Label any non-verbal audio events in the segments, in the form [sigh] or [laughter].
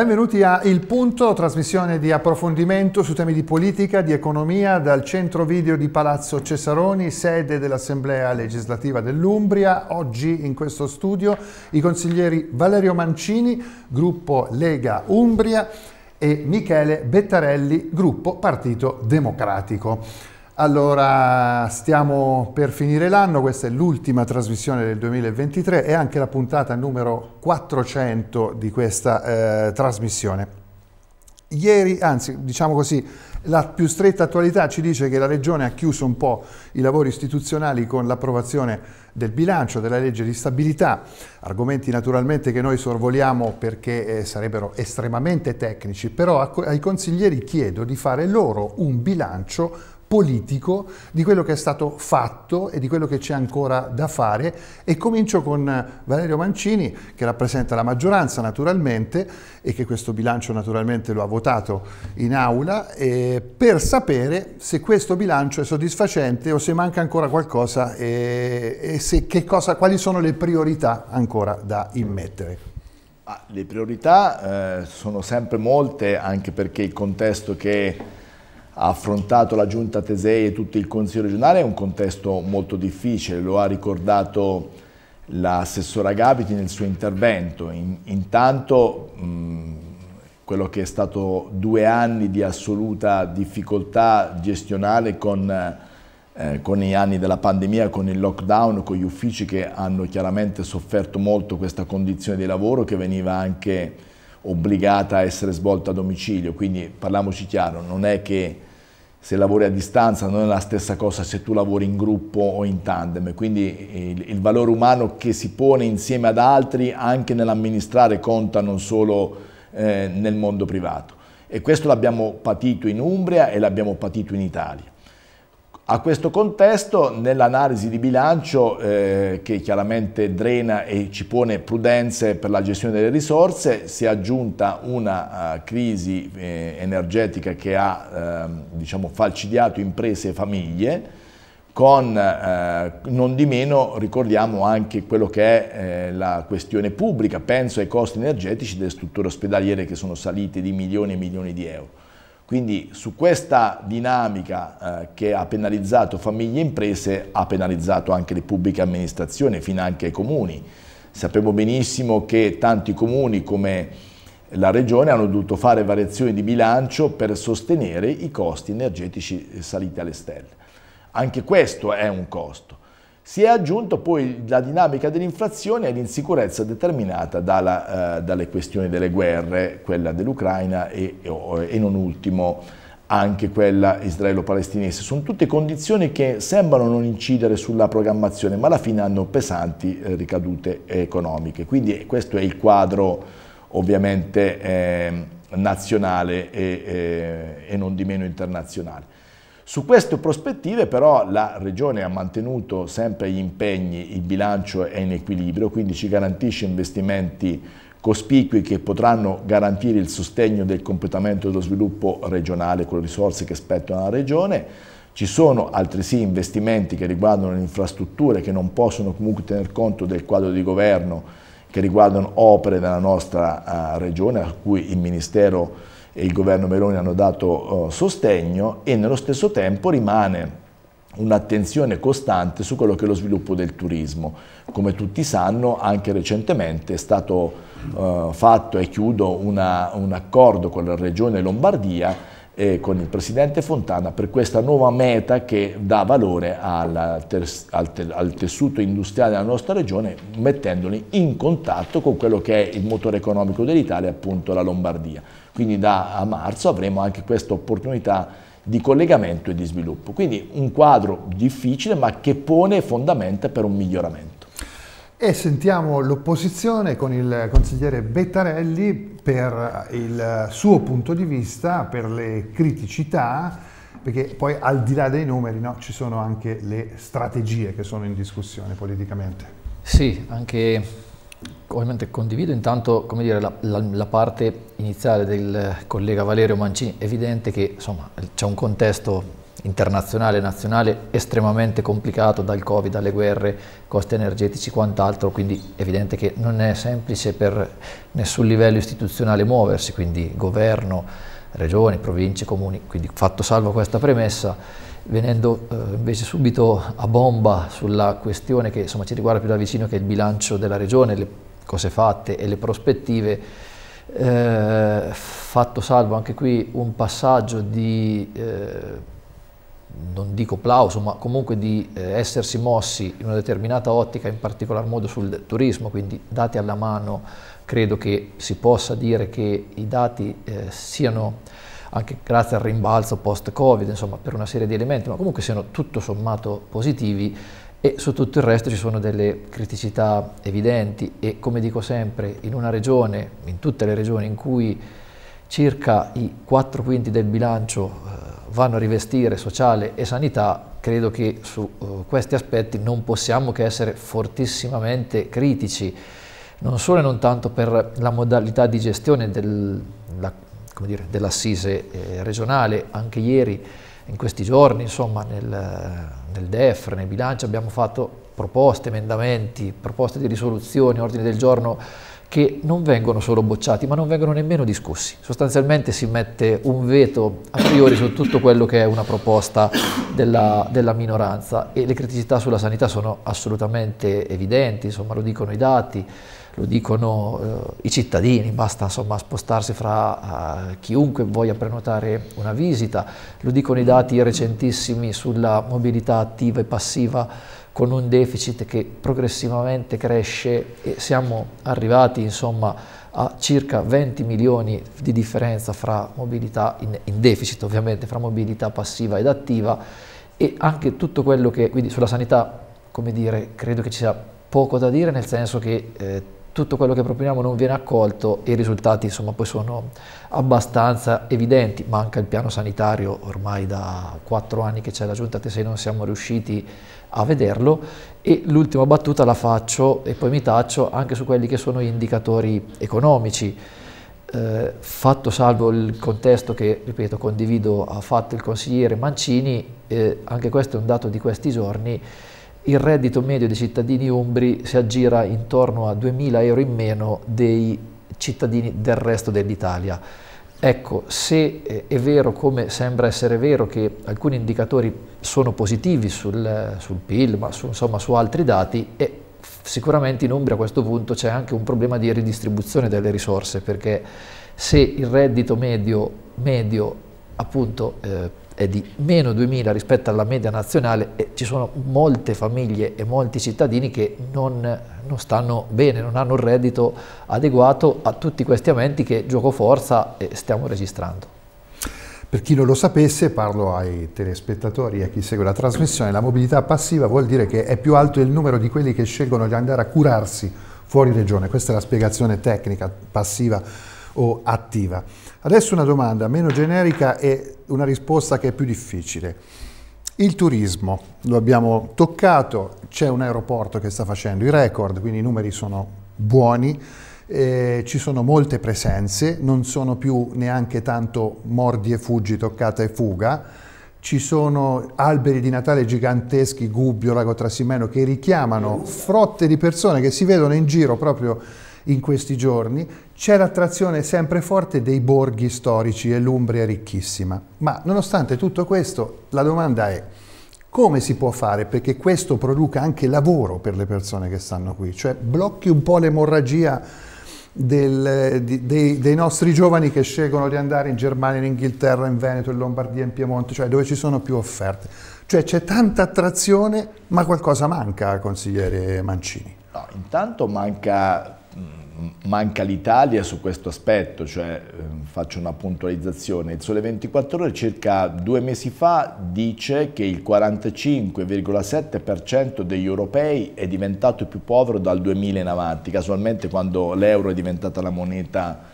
Benvenuti a Il Punto, trasmissione di approfondimento su temi di politica, di economia, dal centro video di Palazzo Cesaroni, sede dell'Assemblea legislativa dell'Umbria. Oggi in questo studio i consiglieri Valerio Mancini, gruppo Lega Umbria, e Michele Bettarelli, gruppo Partito Democratico. Allora, stiamo per finire l'anno, questa è l'ultima trasmissione del 2023 e anche la puntata numero 400 di questa eh, trasmissione. Ieri, anzi diciamo così, la più stretta attualità ci dice che la Regione ha chiuso un po' i lavori istituzionali con l'approvazione del bilancio, della legge di stabilità, argomenti naturalmente che noi sorvoliamo perché eh, sarebbero estremamente tecnici, però ai consiglieri chiedo di fare loro un bilancio politico di quello che è stato fatto e di quello che c'è ancora da fare e comincio con eh, Valerio Mancini che rappresenta la maggioranza naturalmente e che questo bilancio naturalmente lo ha votato in aula eh, per sapere se questo bilancio è soddisfacente o se manca ancora qualcosa e, e se, cosa, quali sono le priorità ancora da immettere. Ah, le priorità eh, sono sempre molte anche perché il contesto che ha affrontato la giunta Tesei e tutto il Consiglio regionale è un contesto molto difficile, lo ha ricordato l'assessora Gabiti nel suo intervento. In, intanto mh, quello che è stato due anni di assoluta difficoltà gestionale con, eh, con gli anni della pandemia, con il lockdown, con gli uffici che hanno chiaramente sofferto molto questa condizione di lavoro che veniva anche obbligata a essere svolta a domicilio, quindi parliamoci chiaro, non è che se lavori a distanza non è la stessa cosa se tu lavori in gruppo o in tandem, quindi il, il valore umano che si pone insieme ad altri anche nell'amministrare conta non solo eh, nel mondo privato e questo l'abbiamo patito in Umbria e l'abbiamo patito in Italia. A questo contesto, nell'analisi di bilancio, eh, che chiaramente drena e ci pone prudenze per la gestione delle risorse, si è aggiunta una uh, crisi eh, energetica che ha eh, diciamo, falcidiato imprese e famiglie, con eh, non di meno ricordiamo anche quello che è eh, la questione pubblica, penso ai costi energetici delle strutture ospedaliere che sono salite di milioni e milioni di euro. Quindi su questa dinamica eh, che ha penalizzato famiglie e imprese, ha penalizzato anche le pubbliche amministrazioni, fino anche ai comuni. Sappiamo benissimo che tanti comuni come la Regione hanno dovuto fare variazioni di bilancio per sostenere i costi energetici eh, saliti alle stelle. Anche questo è un costo. Si è aggiunto poi la dinamica dell'inflazione e l'insicurezza determinata dalla, eh, dalle questioni delle guerre, quella dell'Ucraina e, e, non ultimo anche quella israelo-palestinese. Sono tutte condizioni che sembrano non incidere sulla programmazione, ma alla fine hanno pesanti eh, ricadute economiche. Quindi eh, questo è il quadro ovviamente eh, nazionale e, eh, e non di meno internazionale. Su queste prospettive però la Regione ha mantenuto sempre gli impegni, il bilancio è in equilibrio, quindi ci garantisce investimenti cospicui che potranno garantire il sostegno del completamento dello sviluppo regionale con le risorse che spettano la Regione. Ci sono altresì investimenti che riguardano le infrastrutture che non possono comunque tener conto del quadro di governo, che riguardano opere della nostra eh, regione a cui il Ministero e il governo Meloni hanno dato eh, sostegno e nello stesso tempo rimane un'attenzione costante su quello che è lo sviluppo del turismo. Come tutti sanno, anche recentemente è stato eh, fatto, e chiudo, una, un accordo con la Regione Lombardia e con il Presidente Fontana per questa nuova meta che dà valore al, al, al tessuto industriale della nostra regione, mettendoli in contatto con quello che è il motore economico dell'Italia, appunto la Lombardia quindi da marzo avremo anche questa opportunità di collegamento e di sviluppo. Quindi un quadro difficile ma che pone fondamenta per un miglioramento. E sentiamo l'opposizione con il consigliere Bettarelli per il suo punto di vista, per le criticità, perché poi al di là dei numeri no, ci sono anche le strategie che sono in discussione politicamente. Sì, anche ovviamente condivido intanto dire, la, la, la, parte iniziale del collega Valerio Mancini, è evidente che c'è un contesto internazionale nazionale estremamente complicato dal Covid, dalle guerre, costi energetici e quant'altro, quindi è evidente che non è semplice per nessun livello istituzionale muoversi, quindi governo, regioni, province, comuni, quindi fatto salvo questa premessa, venendo eh, invece subito a bomba sulla questione che insomma, ci riguarda più da vicino che è il bilancio della regione, le cose fatte e le prospettive, eh, fatto salvo anche qui un passaggio di, eh, non dico plauso, ma comunque di eh, essersi mossi in una determinata ottica, in particolar modo sul turismo, quindi dati alla mano, credo che si possa dire che i dati eh, siano anche grazie al rimbalzo post-Covid, insomma per una serie di elementi, ma comunque siano tutto sommato positivi, e su tutto il resto ci sono delle criticità evidenti e come dico sempre in una regione, in tutte le regioni in cui circa i 4 quinti del bilancio eh, vanno a rivestire sociale e sanità, credo che su eh, questi aspetti non possiamo che essere fortissimamente critici, non solo e non tanto per la modalità di gestione del, la, dire, dell'assise eh, regionale, anche ieri, in questi giorni, insomma, nel, nel DEF, nel bilancio abbiamo fatto proposte, emendamenti, proposte di risoluzione, ordini del giorno che non vengono solo bocciati ma non vengono nemmeno discussi. Sostanzialmente si mette un veto a priori su tutto quello che è una proposta della, della minoranza e le criticità sulla sanità sono assolutamente evidenti, insomma lo dicono i dati lo dicono eh, i cittadini, basta insomma, spostarsi fra eh, chiunque voglia prenotare una visita, lo dicono i dati recentissimi sulla mobilità attiva e passiva con un deficit che progressivamente cresce e siamo arrivati insomma, a circa 20 milioni di differenza fra mobilità in, in deficit ovviamente, fra mobilità passiva ed attiva e anche tutto quello che, quindi sulla sanità, come dire, credo che ci sia poco da dire nel senso che eh, tutto quello che proponiamo non viene accolto e i risultati insomma poi sono abbastanza evidenti, manca il piano sanitario ormai da quattro anni che c'è la giunta Tesei non siamo riusciti a vederlo e l'ultima battuta la faccio e poi mi taccio anche su quelli che sono gli indicatori economici. Eh, fatto salvo il contesto che, ripeto, condivido, ha fatto il consigliere Mancini, eh, anche questo è un dato di questi giorni, il reddito medio dei cittadini umbri si aggira intorno a 2.000 euro in meno dei cittadini del resto dell'Italia. Ecco, se è vero come sembra essere vero che alcuni indicatori sono positivi sul, sul PIL, ma su, insomma su altri dati, e sicuramente in Umbria a questo punto c'è anche un problema di ridistribuzione delle risorse, perché se il reddito medio, medio appunto, eh, è di meno 2.000 rispetto alla media nazionale e ci sono molte famiglie e molti cittadini che non, non stanno bene, non hanno un reddito adeguato a tutti questi aumenti che gioco forza stiamo registrando. Per chi non lo sapesse, parlo ai telespettatori e a chi segue la trasmissione, la mobilità passiva vuol dire che è più alto il numero di quelli che scelgono di andare a curarsi fuori regione. Questa è la spiegazione tecnica passiva o attiva. Adesso una domanda meno generica e una risposta che è più difficile. Il turismo, lo abbiamo toccato, c'è un aeroporto che sta facendo i record, quindi i numeri sono buoni, eh, ci sono molte presenze, non sono più neanche tanto mordi e fuggi, toccata e fuga, ci sono alberi di Natale giganteschi, Gubbio, Lago Trasimeno, che richiamano frotte di persone che si vedono in giro proprio in questi giorni, c'è l'attrazione sempre forte dei borghi storici e l'Umbria è ricchissima. Ma nonostante tutto questo, la domanda è come si può fare perché questo produca anche lavoro per le persone che stanno qui? Cioè blocchi un po' l'emorragia del, di, dei, dei, nostri giovani che scelgono di andare in Germania, in Inghilterra, in Veneto, in Lombardia, in Piemonte, cioè dove ci sono più offerte. Cioè c'è tanta attrazione, ma qualcosa manca, consigliere Mancini. No, intanto manca Mm, manca l'Italia su questo aspetto, cioè ehm, faccio una puntualizzazione, il Sole 24 Ore circa due mesi fa dice che il 45,7% degli europei è diventato più povero dal 2000 in avanti, casualmente quando l'euro è diventata la moneta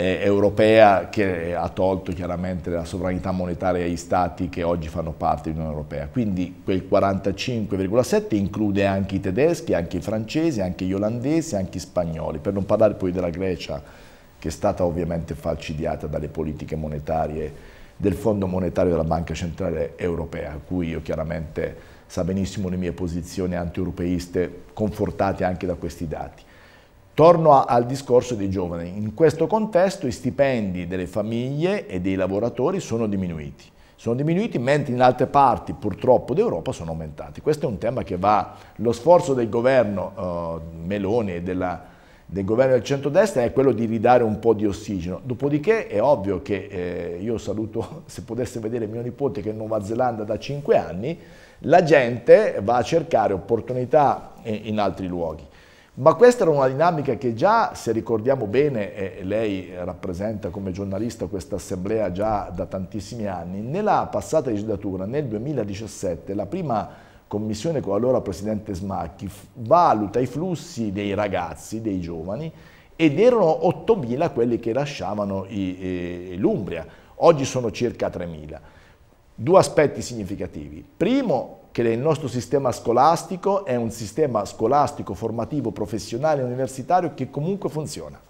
eh, europea che ha tolto chiaramente la sovranità monetaria agli stati che oggi fanno parte dell'Unione Europea. Quindi quel 45,7 include anche i tedeschi, anche i francesi, anche gli olandesi, anche gli spagnoli, per non parlare poi della Grecia che è stata ovviamente falcidiata dalle politiche monetarie del Fondo Monetario della Banca Centrale Europea, a cui io chiaramente sa benissimo le mie posizioni anti-europeiste, confortate anche da questi dati. Torno a, al discorso dei giovani. In questo contesto i stipendi delle famiglie e dei lavoratori sono diminuiti. Sono diminuiti mentre in altre parti purtroppo d'Europa sono aumentati. Questo è un tema che va, lo sforzo del governo eh, Meloni e della, del governo del centrodestra è quello di ridare un po' di ossigeno. Dopodiché è ovvio che eh, io saluto, [laughs] se potesse vedere mio nipote che è in Nuova Zelanda da 5 anni, la gente va a cercare opportunità in, in altri luoghi. Ma questa era una dinamica che già, se ricordiamo bene, e lei rappresenta come giornalista questa assemblea già da tantissimi anni, nella passata legislatura, nel 2017, la prima commissione con l'allora presidente Smacchi valuta i flussi dei ragazzi, dei giovani, ed erano 8.000 quelli che lasciavano l'Umbria, oggi sono circa 3.000. Due aspetti significativi. Primo, che il nostro sistema scolastico è un sistema scolastico, formativo, professionale, universitario che comunque funziona.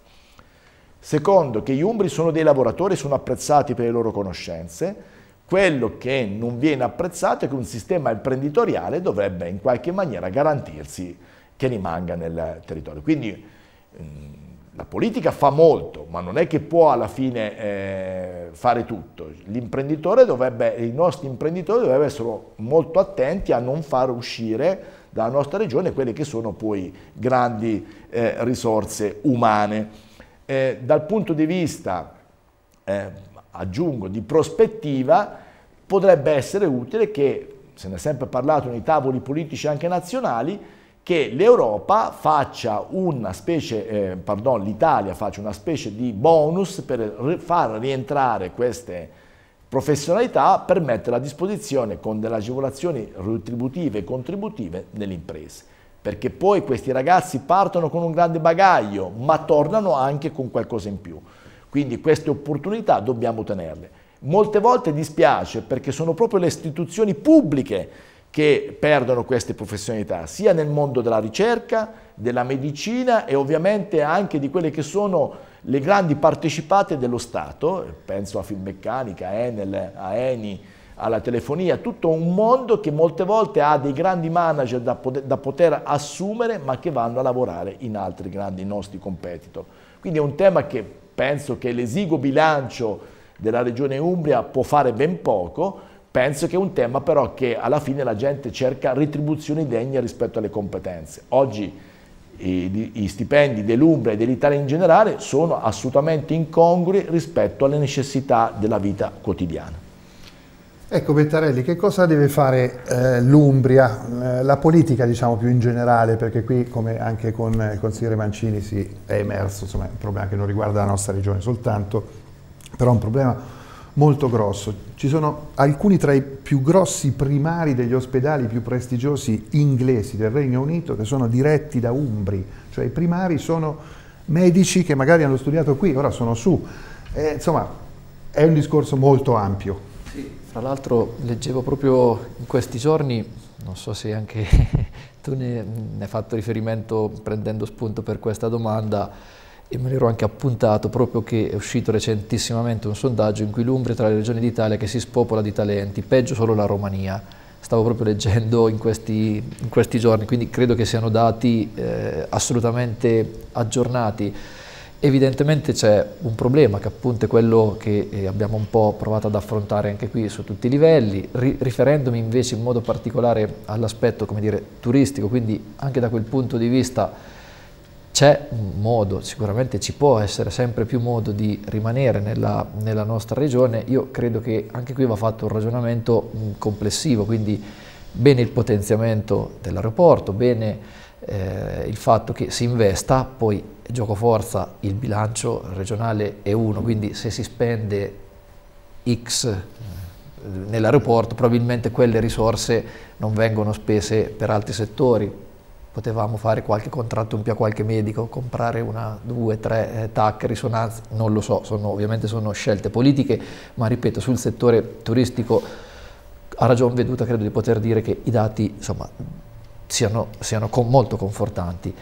Secondo, che gli umbri sono dei lavoratori, e sono apprezzati per le loro conoscenze. Quello che non viene apprezzato è che un sistema imprenditoriale dovrebbe in qualche maniera garantirsi che rimanga nel territorio. Quindi mm, la politica fa molto, ma non è che può alla fine eh, fare tutto. L'imprenditore dovrebbe, i nostri imprenditori dovrebbero essere molto attenti a non far uscire dalla nostra regione quelle che sono poi grandi eh, risorse umane. Eh, dal punto di vista, eh, aggiungo, di prospettiva, potrebbe essere utile che, se ne è sempre parlato nei tavoli politici anche nazionali, che l'Europa faccia una specie, eh, pardon, l'Italia faccia una specie di bonus per far rientrare queste professionalità per metterle a disposizione con delle agevolazioni retributive e contributive nelle imprese. Perché poi questi ragazzi partono con un grande bagaglio, ma tornano anche con qualcosa in più. Quindi queste opportunità dobbiamo tenerle. Molte volte dispiace perché sono proprio le istituzioni pubbliche che perdono queste professionalità, sia nel mondo della ricerca, della medicina e ovviamente anche di quelle che sono le grandi partecipate dello Stato, penso a Filmeccanica, a Enel, a Eni, alla telefonia, tutto un mondo che molte volte ha dei grandi manager da poter, da poter assumere ma che vanno a lavorare in altri grandi nostri competitor. Quindi è un tema che penso che l'esiguo bilancio della regione Umbria può fare ben poco, Penso che è un tema però che alla fine la gente cerca retribuzioni degne rispetto alle competenze. Oggi i, i stipendi dell'Umbria e dell'Italia in generale sono assolutamente incongrui rispetto alle necessità della vita quotidiana. Ecco Bettarelli, che cosa deve fare eh, l'Umbria, eh, la politica diciamo più in generale, perché qui come anche con eh, il consigliere Mancini si è emerso, insomma è un problema che non riguarda la nostra regione soltanto, però è un problema molto grosso. Ci sono alcuni tra i più grossi primari degli ospedali più prestigiosi inglesi del Regno Unito che sono diretti da umbri, cioè i primari sono medici che magari hanno studiato qui, ora sono su. Eh, insomma, è un discorso molto ampio. Sì, tra l'altro leggevo proprio in questi giorni, non so se anche [laughs] tu ne, ne hai fatto riferimento prendendo spunto per questa domanda, e me l'ero anche appuntato proprio che è uscito recentissimamente un sondaggio in cui l'Umbria è tra le regioni d'Italia che si spopola di talenti, peggio solo la Romania. Stavo proprio leggendo in questi, in questi giorni, quindi credo che siano dati eh, assolutamente aggiornati. Evidentemente c'è un problema che appunto è quello che eh, abbiamo un po' provato ad affrontare anche qui su tutti i livelli, riferendomi invece in modo particolare all'aspetto turistico, quindi anche da quel punto di vista c'è un modo, sicuramente ci può essere sempre più modo di rimanere nella, nella, nostra regione, io credo che anche qui va fatto un ragionamento mm, complessivo, quindi bene il potenziamento dell'aeroporto, bene eh, il fatto che si investa, poi gioco forza il bilancio regionale è uno, quindi se si spende X mm, nell'aeroporto probabilmente quelle risorse non vengono spese per altri settori, potevamo fare qualche contratto in più a qualche medico, comprare una, due, tre eh, TAC, risonanze, non lo so, sono, ovviamente sono scelte politiche, ma ripeto, sul settore turistico a ragion veduta credo di poter dire che i dati insomma, siano, siano con, molto confortanti.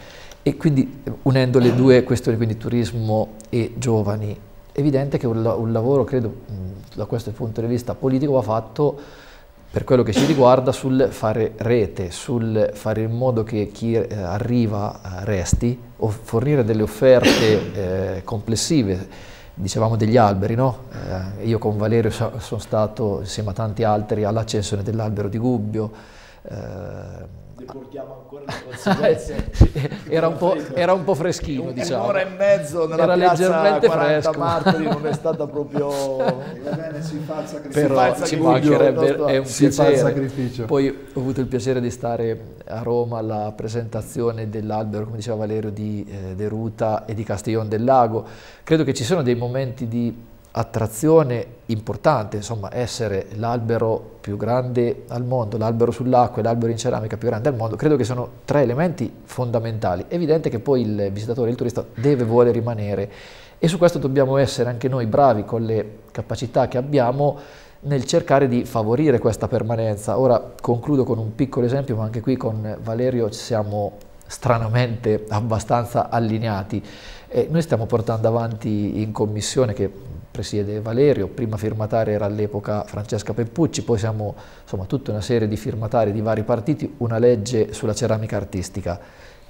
E quindi unendo le due questioni, quindi turismo e giovani, è evidente che un, un lavoro, credo, da questo punto di vista politico, va fatto per quello che ci riguarda sul fare rete, sul fare in modo che chi eh, arriva eh, resti, o fornire delle offerte eh, complessive dicevamo degli alberi, no? eh, io con Valerio sono stato insieme a tanti altri all'accensione dell'albero di Gubbio, eh, deportiamo ancora le [laughs] eh, conseguenze. era, un era, un po', freschino, un, diciamo. Un'ora e mezzo nella era piazza 40 fresco. martiri non è [laughs] stata proprio... Bene, si fa il sacrificio. Però ci mancherebbe, è un si piacere. Poi ho avuto il piacere di stare a Roma alla presentazione dell'albero, come diceva Valerio, di eh, De Ruta e di Castiglione del Lago. Credo che ci sono dei momenti di attrazione importante, insomma, essere l'albero più grande al mondo, l'albero sull'acqua e l'albero in ceramica più grande al mondo, credo che sono tre elementi fondamentali. È evidente che poi il visitatore, il turista deve vuole rimanere e su questo dobbiamo essere anche noi bravi con le capacità che abbiamo nel cercare di favorire questa permanenza. Ora concludo con un piccolo esempio, ma anche qui con Valerio ci siamo stranamente abbastanza allineati. Eh, noi stiamo portando avanti in commissione, che presiede Valerio, prima firmataria era all'epoca Francesca Peppucci, poi siamo insomma, tutta una serie di firmatari di vari partiti, una legge sulla ceramica artistica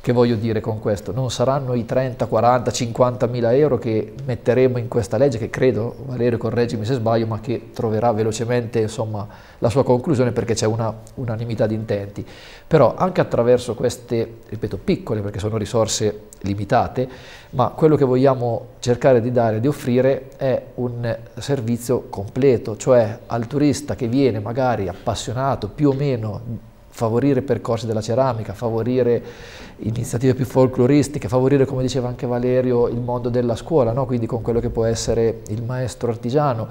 che voglio dire con questo? Non saranno i 30, 40, 50 mila euro che metteremo in questa legge, che credo, Valerio correggimi se sbaglio, ma che troverà velocemente insomma, la sua conclusione perché c'è una unanimità di intenti. Però anche attraverso queste, ripeto, piccole, perché sono risorse limitate, ma quello che vogliamo cercare di dare, di offrire è un servizio completo, cioè al turista che viene magari appassionato più o meno favorire percorsi della ceramica, favorire iniziative più folcloristiche, favorire, come diceva anche Valerio, il mondo della scuola, no? quindi con quello che può essere il maestro artigiano.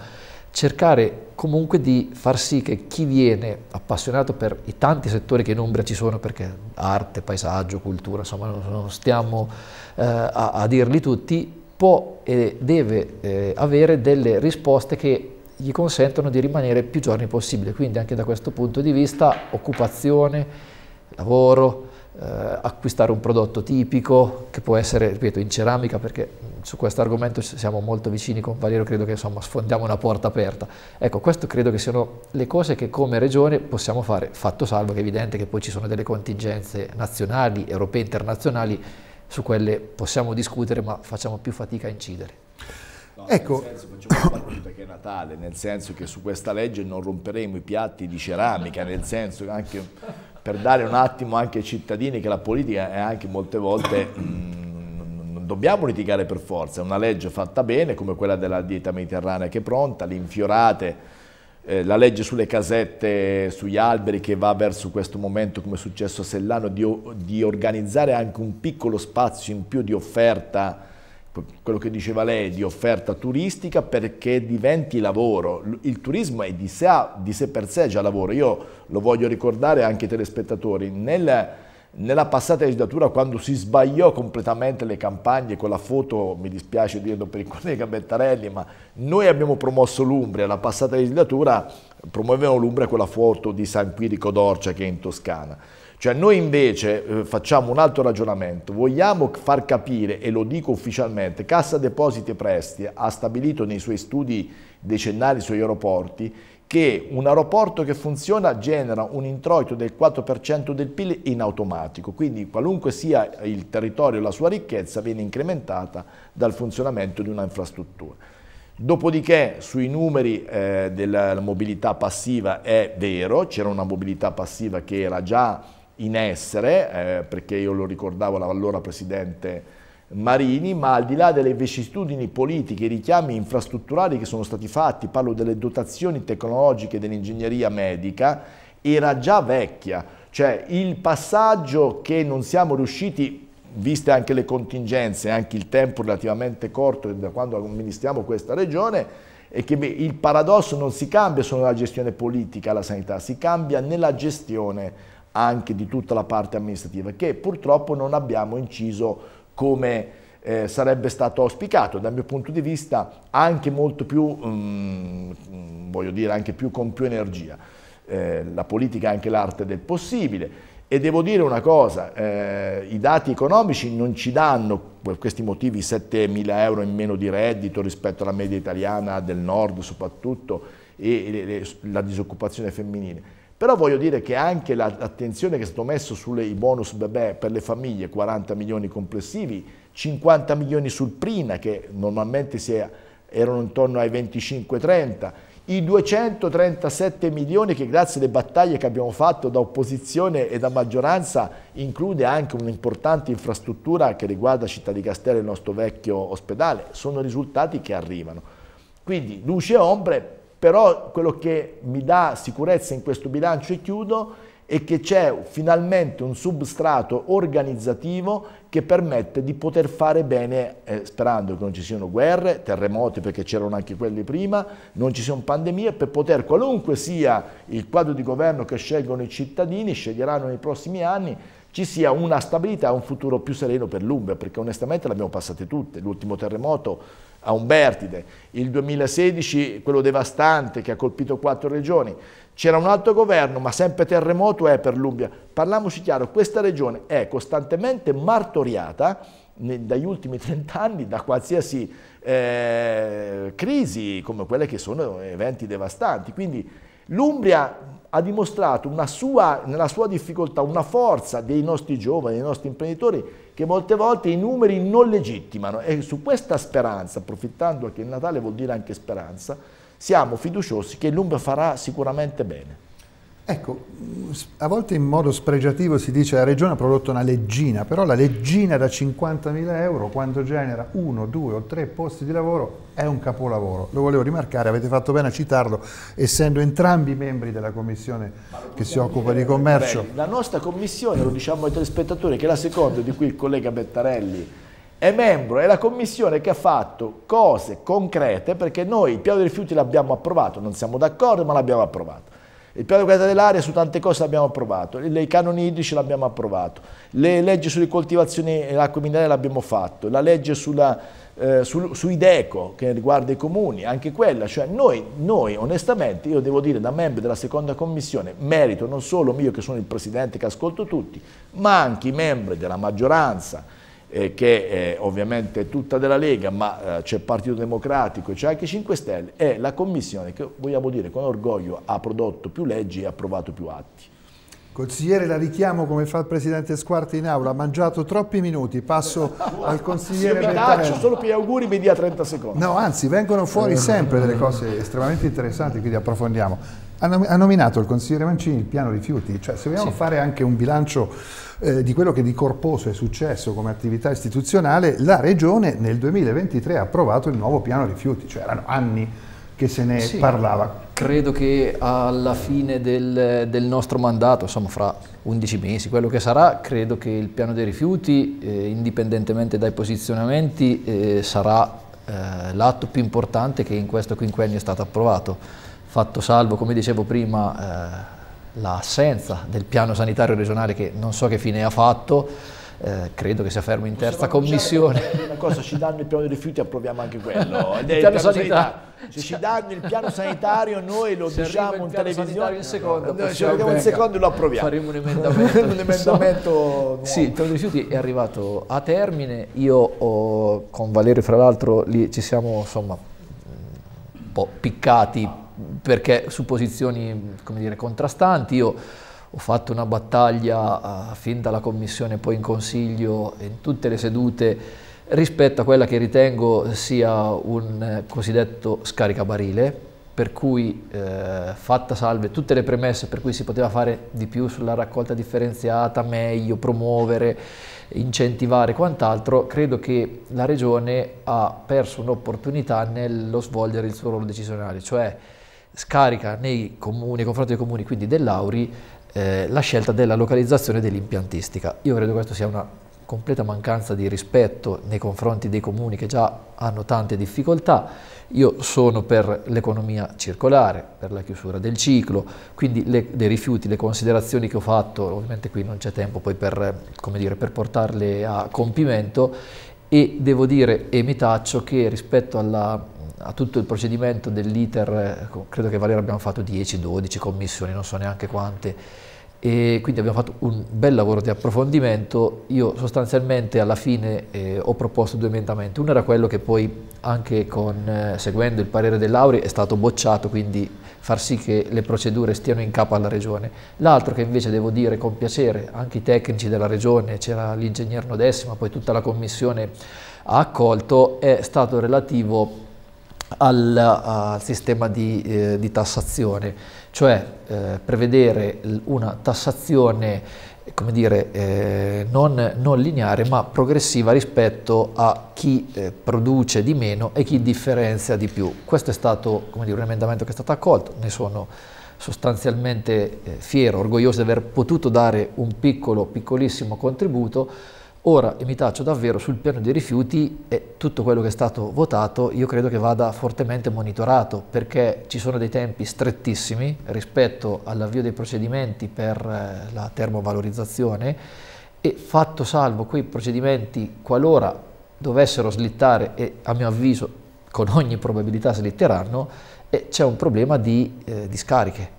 Cercare comunque di far sì che chi viene appassionato per i tanti settori che in Umbria ci sono, perché arte, paesaggio, cultura, insomma non, stiamo eh, a, a, dirli tutti, può e deve eh, avere delle risposte che gli consentono di rimanere più giorni possibile. Quindi anche da questo punto di vista occupazione, lavoro, eh, acquistare un prodotto tipico che può essere, ripeto, in ceramica perché su questo argomento siamo molto vicini con Valero, credo che insomma sfondiamo una porta aperta. Ecco, questo credo che siano le cose che come regione possiamo fare, fatto salvo che è evidente che poi ci sono delle contingenze nazionali, europee, internazionali, su quelle possiamo discutere ma facciamo più fatica a incidere. Ecco. Nel senso, che è Natale, nel senso che su questa legge non romperemo i piatti di ceramica, nel senso che anche per dare un attimo anche ai cittadini che la politica è anche molte volte... Mh, mm, dobbiamo litigare per forza, è una legge fatta bene come quella della dieta mediterranea che è pronta, l'infiorate, eh, la legge sulle casette, sugli alberi che va verso questo momento come è successo a Sellano di, di organizzare anche un piccolo spazio in più di offerta quello che diceva lei di offerta turistica perché diventi lavoro. Il turismo è di sé, di sé per sé già lavoro. Io lo voglio ricordare anche ai telespettatori. Nel, nella passata legislatura quando si sbagliò completamente le campagne con la foto, mi dispiace dirlo per il [laughs] collega Bettarelli, ma noi abbiamo promosso l'Umbria, la passata legislatura promuovevano l'Umbria con la foto di San Quirico d'Orcia che è in Toscana. Cioè noi invece eh, facciamo un altro ragionamento, vogliamo far capire, e lo dico ufficialmente, Cassa Depositi e Prestiti ha stabilito nei suoi studi decennali sugli aeroporti che un aeroporto che funziona genera un introito del 4% del PIL in automatico, quindi qualunque sia il territorio, la sua ricchezza viene incrementata dal funzionamento di un'infrastruttura. Dopodiché sui numeri eh, della mobilità passiva è vero, c'era una mobilità passiva che era già in essere, eh, perché io lo ricordavo l'allora Presidente Marini, ma al di là delle vicissitudini politiche, i richiami infrastrutturali che sono stati fatti, parlo delle dotazioni tecnologiche dell'ingegneria medica, era già vecchia, cioè il passaggio che non siamo riusciti viste anche le contingenze, anche il tempo relativamente corto da quando amministriamo questa regione, è che il paradosso non si cambia solo nella gestione politica la sanità, si cambia nella gestione anche di tutta la parte amministrativa, che purtroppo non abbiamo inciso come eh, sarebbe stato auspicato, dal mio punto di vista anche molto più, um, voglio dire, anche più con più energia. Eh, la politica è anche l'arte del possibile e devo dire una cosa, eh, i dati economici non ci danno per questi motivi 7 mila euro in meno di reddito rispetto alla media italiana del nord soprattutto e, e, e la disoccupazione femminile però voglio dire che anche l'attenzione che è stato messo sui bonus bebè per le famiglie, 40 milioni complessivi, 50 milioni sul PRINA che normalmente è, erano intorno ai 25-30, i 237 milioni che grazie alle battaglie che abbiamo fatto da opposizione e da maggioranza include anche un'importante infrastruttura che riguarda Città di Castello e il nostro vecchio ospedale, sono risultati che arrivano. Quindi luce e ombre però quello che mi dà sicurezza in questo bilancio e chiudo è che c'è finalmente un substrato organizzativo che permette di poter fare bene, eh, sperando che non ci siano guerre, terremoti perché c'erano anche quelli prima, non ci siano pandemie, per poter qualunque sia il quadro di governo che scelgono i cittadini, sceglieranno nei prossimi anni, ci sia una stabilità, un futuro più sereno per l'Umbria, perché onestamente l'abbiamo passate tutte, l'ultimo terremoto a Umbertide, il 2016 quello devastante che ha colpito quattro regioni, c'era un altro governo ma sempre terremoto è per l'Umbria. Parliamoci chiaro, questa regione è costantemente martoriata dagli ultimi 30 [laughs] anni da qualsiasi eh, crisi come quelle che sono eventi devastanti. Quindi l'Umbria ha dimostrato sua, nella sua difficoltà una forza dei nostri giovani, dei nostri imprenditori che molte volte i numeri non legittimano e su questa speranza, approfittando che il Natale vuol dire anche speranza, siamo fiduciosi che l'Umbria farà sicuramente bene. Ecco, a volte in modo spregiativo si dice che la regione ha prodotto una leggina, però la leggina da 50.000 euro quando genera uno, due o tre posti di lavoro è un capolavoro. Lo volevo rimarcare, avete fatto bene a citarlo, essendo entrambi membri della commissione che si occupa di commercio. Belli. La nostra commissione, lo diciamo ai telespettatori, che è la seconda di cui il collega Bettarelli è membro, è la commissione che ha fatto cose concrete perché noi il piano dei rifiuti l'abbiamo approvato, non siamo d'accordo ma l'abbiamo approvato. Il piano di qualità dell'aria su tante cose l'abbiamo approvato, i canoni idrici l'abbiamo approvato, le leggi sulle coltivazioni e l'acqua minerale l'abbiamo fatto, la legge sulla, eh, sul, sui DECO che riguarda i comuni, anche quella, cioè noi, noi onestamente, io devo dire da membro della seconda commissione, merito non solo mio che sono il presidente che ascolto tutti, ma anche i membri della maggioranza, eh, che è eh, ovviamente tutta della Lega, ma eh, c'è il Partito Democratico, e c'è anche 5 Stelle, è la commissione che, vogliamo dire, con orgoglio ha prodotto più leggi e approvato più atti. Consigliere, la richiamo come fa il Presidente Squarta in aula, ha mangiato troppi minuti, passo al consigliere Io mi taccio, solo per gli auguri mi dia 30 secondi. No, anzi, vengono fuori sempre delle cose estremamente interessanti, quindi approfondiamo ha nominato il consigliere Mancini il piano rifiuti, cioè se vogliamo sì. fare anche un bilancio eh, di quello che di corposo è successo come attività istituzionale, la Regione nel 2023 ha approvato il nuovo piano rifiuti, cioè erano anni che se ne sì. parlava. Credo che alla fine del, del, nostro mandato, insomma fra 11 mesi, quello che sarà, credo che il piano dei rifiuti, eh, indipendentemente dai posizionamenti, eh, sarà eh, l'atto più importante che in questo quinquennio è stato approvato fatto salvo, come dicevo prima, eh, l'assenza del piano sanitario regionale che non so che fine ha fatto, eh, credo che sia fermo in terza commissione. Una cosa, ci danno il piano dei rifiuti, approviamo anche quello. [laughs] il, il piano, piano sanitario. sanitario. Se ci danno il piano sanitario, noi lo Se diciamo in televisione. in secondo, noi ci arriviamo in secondo e lo approviamo. Faremo un emendamento. [laughs] un emendamento sì, il piano dei rifiuti è arrivato a termine. Io ho, con Valerio, fra l'altro, ci siamo insomma un po' piccati perché su posizioni dire, contrastanti. Io ho fatto una battaglia eh, fin dalla commissione, poi in consiglio, in tutte le sedute, rispetto a quella che ritengo sia un eh, cosiddetto scaricabarile, per cui eh, fatta salve tutte le premesse per cui si poteva fare di più sulla raccolta differenziata, meglio, promuovere, incentivare e quant'altro, credo che la Regione ha perso un'opportunità nello svolgere il suo ruolo decisionale, cioè scarica nei, comuni, nei confronti dei comuni, quindi dell'Auri, eh, la scelta della localizzazione dell'impiantistica. Io credo che questa sia una completa mancanza di rispetto nei confronti dei comuni che già hanno tante difficoltà. Io sono per l'economia circolare, per la chiusura del ciclo, quindi le, dei rifiuti, le considerazioni che ho fatto, ovviamente qui non c'è tempo poi per, dire, per portarle a compimento e devo dire e mi taccio che rispetto alla a tutto il procedimento dell'iter, eh, credo che Valera abbiamo fatto 10-12 commissioni, non so neanche quante, e quindi abbiamo fatto un bel lavoro di approfondimento. Io sostanzialmente alla fine eh, ho proposto due emendamenti, uno era quello che poi anche con, eh, seguendo il parere dell'Auri è stato bocciato, quindi far sì che le procedure stiano in capo alla Regione. L'altro che invece devo dire con piacere, anche i tecnici della Regione, c'era l'ingegner Nodessima, poi tutta la Commissione ha accolto, è stato relativo al, al sistema di, eh, di, tassazione, cioè eh, prevedere una tassazione come dire, eh, non, non, lineare ma progressiva rispetto a chi eh, produce di meno e chi differenzia di più. Questo è stato dire, un emendamento che è stato accolto, ne sono sostanzialmente eh, fiero, orgoglioso di aver potuto dare un piccolo, piccolissimo contributo Ora, e mi taccio davvero, sul piano dei rifiuti e tutto quello che è stato votato, io credo che vada fortemente monitorato perché ci sono dei tempi strettissimi rispetto all'avvio dei procedimenti per eh, la termovalorizzazione e fatto salvo quei procedimenti qualora dovessero slittare e a mio avviso con ogni probabilità slitteranno, eh, c'è un problema di eh, discariche.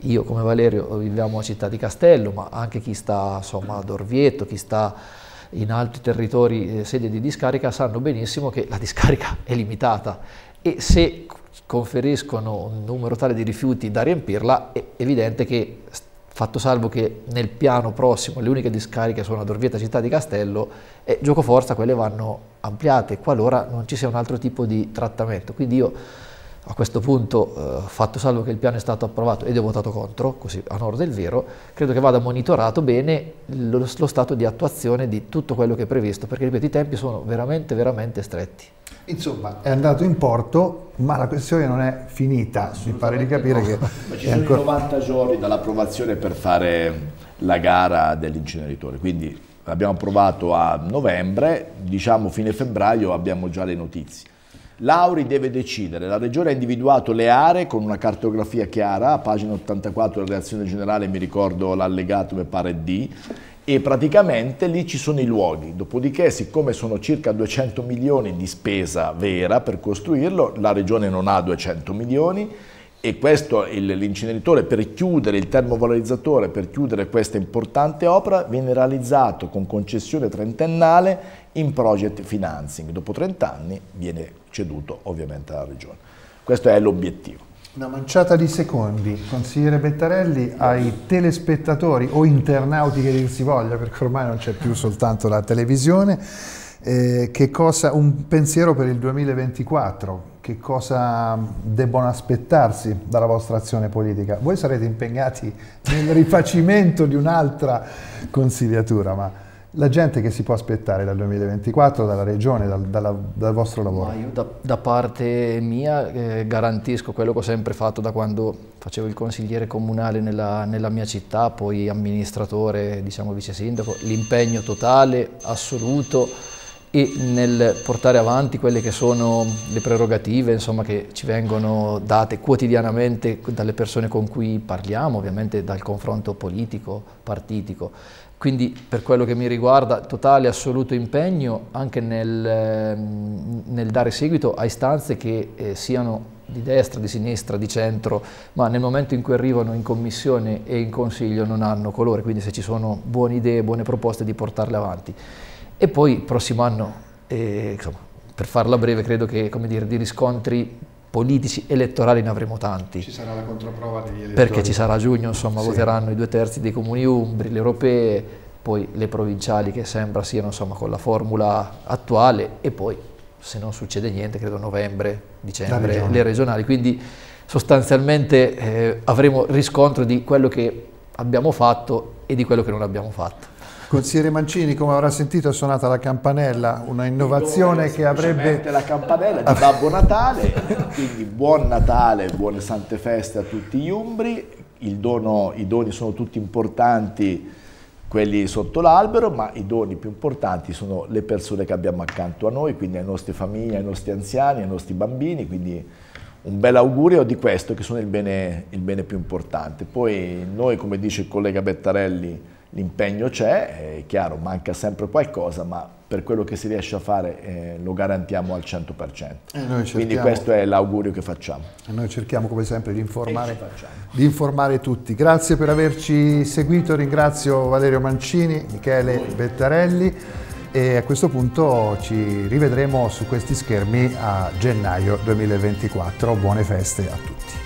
Io come Valerio viviamo a Città di Castello, ma anche chi sta insomma, ad Orvieto, chi sta in altri territori eh, sede di discarica sanno benissimo che la discarica è limitata e se conferiscono un numero tale di rifiuti da riempirla è evidente che fatto salvo che nel piano prossimo le uniche discariche sono ad Orvieta Città di Castello e gioco forza quelle vanno ampliate qualora non ci sia un altro tipo di trattamento quindi io a questo punto, eh, fatto salvo che il piano è stato approvato ed è votato contro, così a onore del vero, credo che vada monitorato bene lo, lo, stato di attuazione di tutto quello che è previsto, perché ripeto, i tempi sono veramente, veramente stretti. Insomma, è andato in porto, ma la questione non è finita, mi pare di capire no. che... Ma ci sono ancora... 90 giorni dall'approvazione per fare la gara dell'inceneritore, quindi l'abbiamo approvato a novembre, diciamo fine febbraio abbiamo già le notizie Lauri deve decidere. La Regione ha individuato le aree con una cartografia chiara, a pagina 84 della reazione generale, mi ricordo l'allegato, mi pare D, e praticamente lì ci sono i luoghi. Dopodiché, siccome sono circa 200 milioni di spesa vera per costruirlo, la Regione non ha 200 milioni, e questo l'inceneritore per chiudere il termovalorizzatore, per chiudere questa importante opera, viene realizzato con concessione trentennale in project financing. Dopo 30 anni viene ceduto ovviamente alla regione. Questo è l'obiettivo. Una manciata di secondi, consigliere Bettarelli, ai telespettatori o internauti che dir si voglia, perché ormai non c'è più soltanto la televisione, eh, che cosa, un pensiero per il 2024, che cosa debbono aspettarsi dalla vostra azione politica? Voi sarete impegnati nel rifacimento di un'altra consigliatura, ma la gente che si può aspettare dal 2024, dalla regione, dal, dalla, dal vostro lavoro? Ma io da, da parte mia eh, garantisco quello che ho sempre fatto da quando facevo il consigliere comunale nella, nella mia città, poi amministratore, diciamo vice sindaco, l'impegno totale, assoluto, e nel portare avanti quelle che sono le prerogative insomma, che ci vengono date quotidianamente dalle persone con cui parliamo, ovviamente dal confronto politico, partitico. Quindi per quello che mi riguarda totale e assoluto impegno anche nel, ehm, nel, dare seguito a istanze che eh, siano di destra, di sinistra, di centro, ma nel momento in cui arrivano in commissione e in consiglio non hanno colore, quindi se ci sono buone idee, buone proposte di portarle avanti. E poi il prossimo anno, eh, insomma, per farla breve, credo che dire, di riscontri politici elettorali ne avremo tanti. Ci sarà la controprova degli elettori. Perché ci sarà a giugno, insomma, sì. voteranno i due terzi dei comuni umbri, le europee, poi le provinciali che sembra siano insomma, con la formula attuale e poi, se non succede niente, credo novembre, dicembre, regione. le regionali. Quindi sostanzialmente eh, avremo riscontro di quello che abbiamo fatto e di quello che non abbiamo fatto. Consigliere Mancini, come avrà sentito, ha suonata la campanella, una innovazione che avrebbe... La campanella di Babbo Natale, quindi buon Natale, buone sante feste a tutti gli umbri, dono, i doni sono tutti importanti, quelli sotto l'albero, ma i doni più importanti sono le persone che abbiamo accanto a noi, quindi alle nostre famiglie, ai nostri anziani, ai nostri bambini, quindi un bel augurio di questo che sono il bene, il bene più importante. Poi noi, come dice il collega Bettarelli, l'impegno c'è, è chiaro, manca sempre qualcosa, ma per quello che si riesce a fare eh, lo garantiamo al 100%. Eh, cerchiamo, Quindi questo è l'augurio che facciamo. Eh, noi cerchiamo come sempre di informare, di informare, tutti. Grazie per averci seguito, ringrazio Valerio Mancini, Michele Bettarelli e a questo punto ci rivedremo su questi schermi a gennaio 2024. Buone feste a tutti.